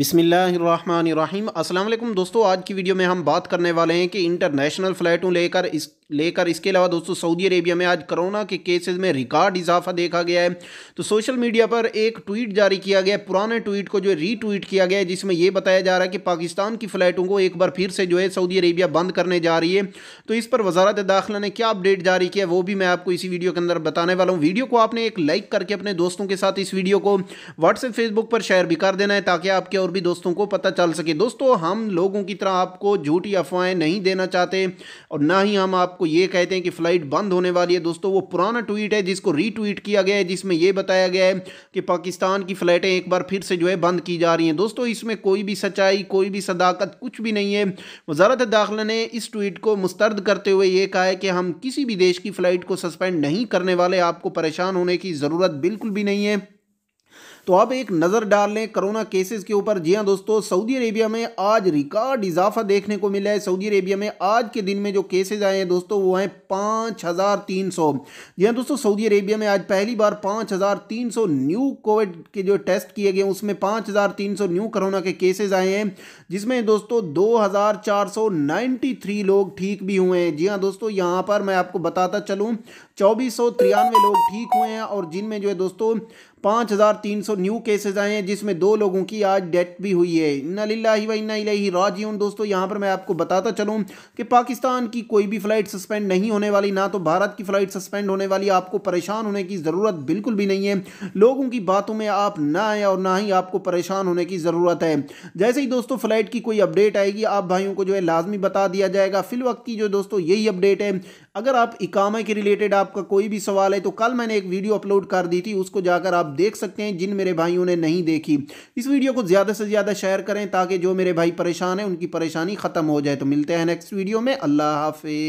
अस्सलाम वालेकुम दोस्तों आज की वीडियो में हम बात करने वाले हैं कि इंटरनेशनल फ़्लाइटों लेकर इस लेकर इसके अलावा दोस्तों सऊदी अरेबिया में आज कोरोना के केसेस में रिकॉर्ड इजाफा देखा गया है तो सोशल मीडिया पर एक ट्वीट जारी किया गया पुराने ट्वीट को जो है रीट्वीट किया गया है जिसमें यह बताया जा रहा है कि पाकिस्तान की फ़्लाइटों को एक बार फिर से जो है सऊदी अरेबिया बंद करने जा रही है तो इस पर वजारत दाखिला ने क्या अपडेट जारी किया वो भी मैं आपको इसी वीडियो के अंदर बताने वाला हूँ वीडियो को आपने एक लाइक करके अपने दोस्तों के साथ इस वीडियो को व्हाट्सएप फेसबुक पर शेयर भी कर देना है ताकि आपके और भी दोस्तों को पता चल सके दोस्तों हम लोगों की तरह आपको झूठी अफवाहें नहीं देना चाहते और ना ही हम आपको आपको ये कहते हैं कि फ्लाइट बंद होने वाली है दोस्तों वो पुराना ट्वीट है जिसको रीट्वीट किया गया है जिसमें यह बताया गया है कि पाकिस्तान की फ़्लाइटें एक बार फिर से जो है बंद की जा रही हैं दोस्तों इसमें कोई भी सच्चाई कोई भी सदाकत कुछ भी नहीं है वजारत दाखिला ने इस ट्वीट को मुस्तरद करते हुए ये कहा है कि हम किसी भी देश की फ़्लाइट को सस्पेंड नहीं करने वाले आपको परेशान होने की ज़रूरत बिल्कुल भी नहीं है तो अब एक नज़र डाल लें कोरोना केसेस के ऊपर जी हाँ दोस्तों सऊदी अरेबिया में आज रिकॉर्ड इजाफा देखने को मिला है सऊदी अरेबिया में आज के दिन में जो केसेज आए हैं दोस्तों वो हैं पाँच हज़ार तीन सौ जी हाँ दोस्तों सऊदी अरेबिया में आज पहली बार पाँच हज़ार तीन सौ न्यू कोविड के जो टेस्ट किए गए उसमें पाँच हज़ार तीन सौ न्यू कोरोना के केसेज आए हैं जिसमें दोस्तों दो हज़ार चार सौ नाइन्टी थ्री लोग ठीक भी हुए हैं जी हाँ दोस्तों यहाँ पर मैं आपको बताता चलूँ चौबीस सौ तिरानवे लोग ठीक हुए हैं और जिनमें जो है दोस्तों पाँच हज़ार तीन सौ न्यू केसेस आए हैं जिसमें दो लोगों की आज डेथ भी हुई है इन्ना लाही व इन्ना ही दोस्तों यहाँ पर मैं आपको बताता चलूँ कि पाकिस्तान की कोई भी फ़्लाइट सस्पेंड नहीं होने वाली ना तो भारत की फ़्लाइट सस्पेंड होने वाली आपको परेशान होने की ज़रूरत बिल्कुल भी नहीं है लोगों की बातों में आप ना आए और ना ही आपको परेशान होने की ज़रूरत है जैसे ही दोस्तों फ़्लाइट की कोई अपडेट आएगी आप भाइयों को जो है लाजमी बता दिया जाएगा फिल वक्त की जो दोस्तों यही अपडेट है अगर आप इकामा के रिलेटेड आपका कोई भी सवाल है तो कल मैंने एक वीडियो अपलोड कर दी थी उसको जाकर आप देख सकते हैं जिन मेरे भाइयों ने नहीं देखी इस वीडियो को ज़्यादा से ज़्यादा शेयर करें ताकि जो मेरे भाई परेशान हैं उनकी परेशानी ख़त्म हो जाए तो मिलते हैं नेक्स्ट वीडियो में अल्लाह हाफि